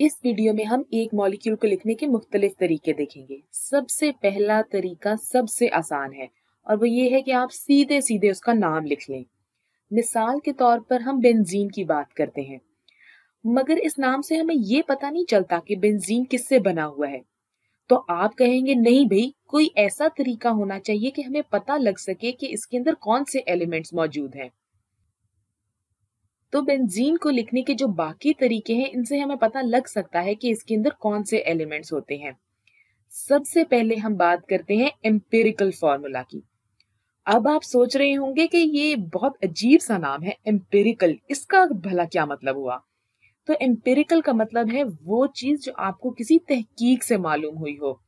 इस वीडियो में हम एक मॉलिक्यूल को लिखने के मुख्तलिफ तरीके देखेंगे सबसे पहला तरीका सबसे आसान है और वो ये है कि आप सीधे सीधे उसका नाम लिख लें मिसाल के तौर पर हम बेंजीन की बात करते हैं मगर इस नाम से हमें ये पता नहीं चलता कि बेंजीन किससे बना हुआ है तो आप कहेंगे नहीं भाई कोई ऐसा तरीका होना चाहिए कि हमें पता लग सके कि इसके अंदर कौन से एलिमेंट्स मौजूद हैं तो बेंजीन को लिखने के जो बाकी तरीके हैं इनसे हमें पता लग सकता है कि इसके अंदर कौन से एलिमेंट्स होते हैं सबसे पहले हम बात करते हैं एम्पेरिकल फॉर्मूला की अब आप सोच रहे होंगे कि ये बहुत अजीब सा नाम है एम्पेरिकल इसका भला क्या मतलब हुआ तो एम्पेरिकल का मतलब है वो चीज जो आपको किसी तहकीक से मालूम हुई हो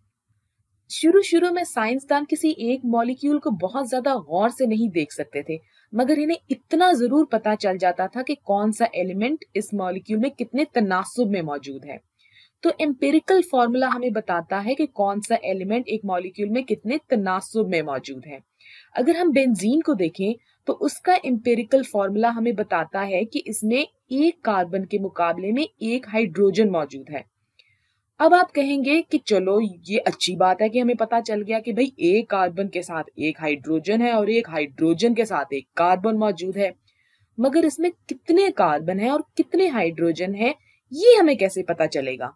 शुरू शुरू में साइंसदान किसी एक मॉलिक्यूल को बहुत ज्यादा गौर से नहीं देख सकते थे मगर इन्हें इतना जरूर पता चल जाता था कि कौन सा एलिमेंट इस मॉलिक्यूल में कितने तनासुब में मौजूद है तो एम्पेरिकल फॉर्मूला हमें बताता है कि कौन सा एलिमेंट एक मॉलिक्यूल में कितने तनासुब में मौजूद है अगर हम बेंजीन को देखें तो उसका एम्पेरिकल फॉर्मूला हमें बताता है कि इसमें एक कार्बन के मुकाबले में एक हाइड्रोजन मौजूद है अब आप कहेंगे कि चलो ये अच्छी बात है कि हमें पता चल गया कि भाई एक कार्बन के साथ एक हाइड्रोजन है और एक हाइड्रोजन के साथ एक कार्बन मौजूद है मगर इसमें कितने कार्बन है और कितने हाइड्रोजन है ये हमें कैसे पता चलेगा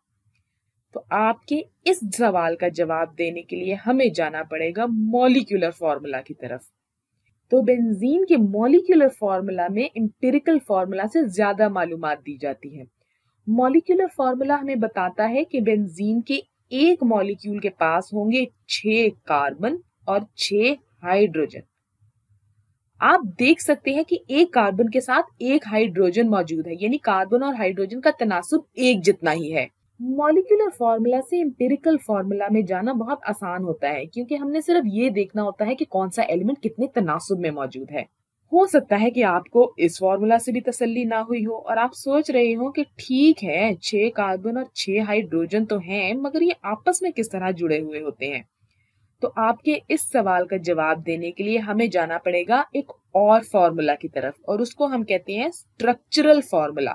तो आपके इस सवाल का जवाब देने के लिए हमें जाना पड़ेगा मॉलिक्यूलर फॉर्मूला की तरफ तो बेंजीन के मॉलिक्यूलर फॉर्मूला में इंपेरिकल फॉर्मूला से ज्यादा मालूम दी जाती है मॉलिक्यूलर फार्मूला हमें बताता है कि बेंजीन के एक मॉलिक्यूल के पास होंगे छ कार्बन और छ हाइड्रोजन आप देख सकते हैं कि एक कार्बन के साथ एक हाइड्रोजन मौजूद है यानी कार्बन और हाइड्रोजन का तनासुब एक जितना ही है मॉलिक्यूलर फार्मूला से इम्पेरिकल फार्मूला में जाना बहुत आसान होता है क्योंकि हमने सिर्फ ये देखना होता है कि कौन सा एलिमेंट कितने तनासुब में मौजूद है हो सकता है कि आपको इस फॉर्मूला से भी तसल्ली ना हुई हो और आप सोच रहे हो कि ठीक है छह कार्बन और छह हाइड्रोजन तो हैं मगर ये आपस में किस तरह जुड़े हुए होते हैं तो आपके इस सवाल का जवाब देने के लिए हमें जाना पड़ेगा एक और फॉर्मूला की तरफ और उसको हम कहते हैं स्ट्रक्चरल फॉर्मूला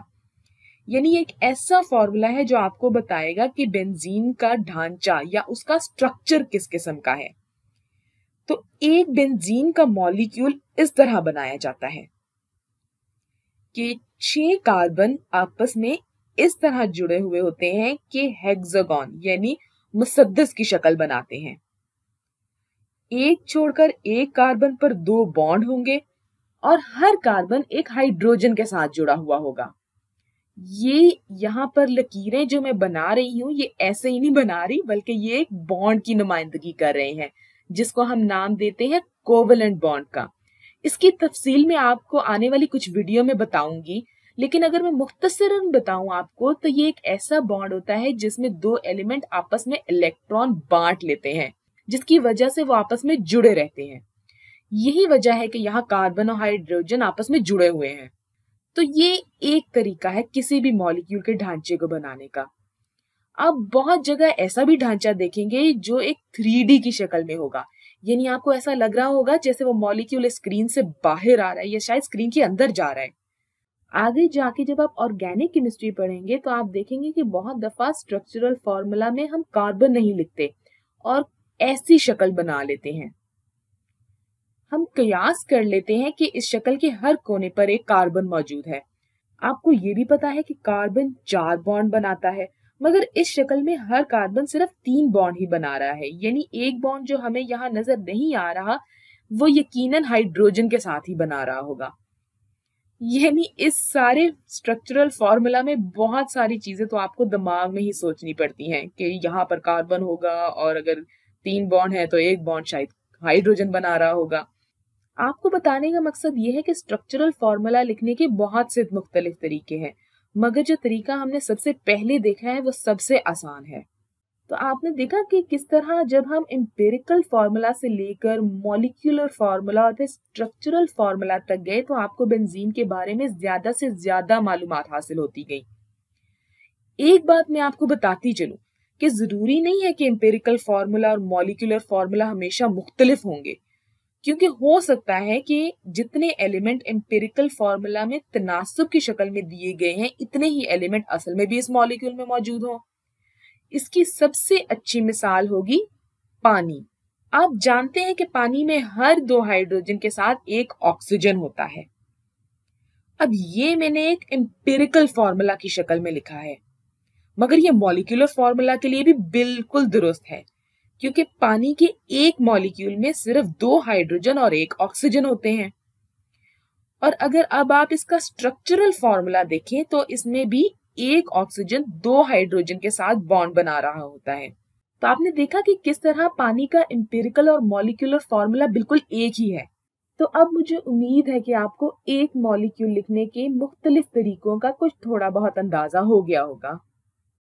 यानी एक ऐसा फॉर्मूला है जो आपको बताएगा कि बेंजीन का ढांचा या उसका स्ट्रक्चर किस किस्म का है तो एक बेंजीन का मॉलिक्यूल इस तरह बनाया जाता है कि छह कार्बन आपस में इस तरह जुड़े हुए होते हैं कि हेक्सागोन यानी मुसद्दस की शक्ल बनाते हैं एक छोड़कर एक कार्बन पर दो बॉन्ड होंगे और हर कार्बन एक हाइड्रोजन के साथ जुड़ा हुआ होगा ये यहां पर लकीरें जो मैं बना रही हूं ये ऐसे ही नहीं बना रही बल्कि ये एक बॉन्ड की नुमाइंदगी कर रहे हैं जिसको हम नाम देते हैं कोवलेंट बॉन्ड का इसकी तफसील में आपको आने वाली कुछ वीडियो में बताऊंगी लेकिन अगर मैं मुख्तसरन बताऊं आपको तो ये एक ऐसा बॉन्ड होता है जिसमें दो एलिमेंट आपस में इलेक्ट्रॉन बांट लेते हैं जिसकी वजह से वो आपस में जुड़े रहते हैं यही वजह है कि यहाँ कार्बन और हाइड्रोजन आपस में जुड़े हुए हैं तो ये एक तरीका है किसी भी मॉलिक्यूल के ढांचे को बनाने का आप बहुत जगह ऐसा भी ढांचा देखेंगे जो एक थ्री की शक्ल में होगा यानी आपको ऐसा लग रहा होगा जैसे वो मॉलिक्यूल स्क्रीन से बाहर आ रहा है या शायद स्क्रीन के अंदर जा रहा है आगे जाके जब आप ऑर्गेनिक केमिस्ट्री पढ़ेंगे तो आप देखेंगे कि बहुत दफा स्ट्रक्चरल फॉर्मूला में हम कार्बन नहीं लिखते और ऐसी शक्ल बना लेते हैं हम कयास कर लेते हैं कि इस शक्ल के हर कोने पर एक कार्बन मौजूद है आपको ये भी पता है कि कार्बन चार बॉन्ड बनाता है मगर इस शक्ल में हर कार्बन सिर्फ तीन बॉन्ड ही बना रहा है यानी एक बॉन्ड जो हमें यहाँ नजर नहीं आ रहा वो यकीनन हाइड्रोजन के साथ ही बना रहा होगा यानी इस सारे स्ट्रक्चरल फॉर्मूला में बहुत सारी चीजें तो आपको दिमाग में ही सोचनी पड़ती हैं कि यहाँ पर कार्बन होगा और अगर तीन बॉन्ड है तो एक बॉन्ड शायद हाइड्रोजन बना रहा होगा आपको बताने का मकसद ये है कि स्ट्रक्चरल फार्मूला लिखने के बहुत से मुख्तलिफ तरीके हैं मगर जो तरीका हमने सबसे पहले देखा है वो सबसे आसान है तो आपने देखा कि किस तरह जब हम एम्पेरिकल फार्मूला से लेकर मॉलिक्यूलर फार्मूला और फिर स्ट्रक्चरल फार्मूला तक गए तो आपको बेंजीन के बारे में ज्यादा से ज्यादा मालूम हासिल होती गई एक बात मैं आपको बताती चलूं कि जरूरी नहीं है कि एम्पेरिकल फार्मूला और मॉलिक्यूलर फार्मूला हमेशा मुख्तलिफ होंगे क्योंकि हो सकता है कि जितने एलिमेंट एम्पेरिकल फॉर्मूला में तनासब की शक्ल में दिए गए हैं इतने ही एलिमेंट असल में भी इस मॉलिक्यूल में मौजूद हो इसकी सबसे अच्छी मिसाल होगी पानी आप जानते हैं कि पानी में हर दो हाइड्रोजन के साथ एक ऑक्सीजन होता है अब ये मैंने एक एम्पेरिकल फॉर्मूला की शक्ल में लिखा है मगर ये मॉलिक्यूलर फॉर्मूला के लिए भी बिल्कुल दुरुस्त है क्योंकि पानी के एक मॉलिक्यूल में सिर्फ दो हाइड्रोजन और एक ऑक्सीजन होते हैं और अगर अब आप इसका स्ट्रक्चरल फॉर्मूला देखें तो इसमें भी एक ऑक्सीजन दो हाइड्रोजन के साथ बॉन्ड बना रहा होता है तो आपने देखा कि किस तरह पानी का इंपेरिकल और मॉलिक्यूलर फॉर्मूला बिल्कुल एक ही है तो अब मुझे उम्मीद है कि आपको एक मॉलिक्यूल लिखने के मुख्तलिफ तरीकों का कुछ थोड़ा बहुत अंदाजा हो गया होगा